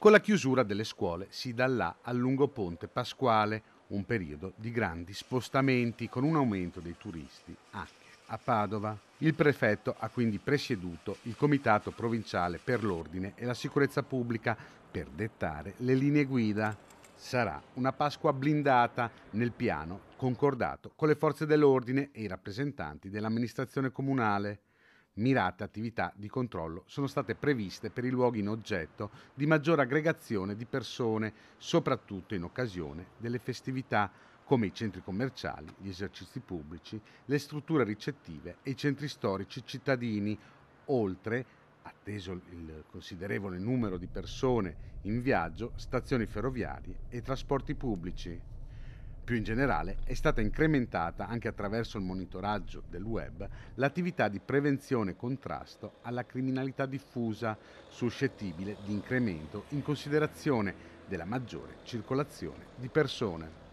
Con la chiusura delle scuole si dà là al lungo ponte pasquale, un periodo di grandi spostamenti con un aumento dei turisti anche a Padova. Il prefetto ha quindi presieduto il Comitato Provinciale per l'Ordine e la Sicurezza Pubblica per dettare le linee guida. Sarà una Pasqua blindata nel piano concordato con le forze dell'ordine e i rappresentanti dell'amministrazione comunale mirate attività di controllo sono state previste per i luoghi in oggetto di maggior aggregazione di persone, soprattutto in occasione delle festività come i centri commerciali, gli esercizi pubblici, le strutture ricettive e i centri storici cittadini, oltre, atteso il considerevole numero di persone in viaggio, stazioni ferroviarie e trasporti pubblici. Più in generale, è stata incrementata anche attraverso il monitoraggio del web l'attività di prevenzione e contrasto alla criminalità diffusa, suscettibile di incremento in considerazione della maggiore circolazione di persone.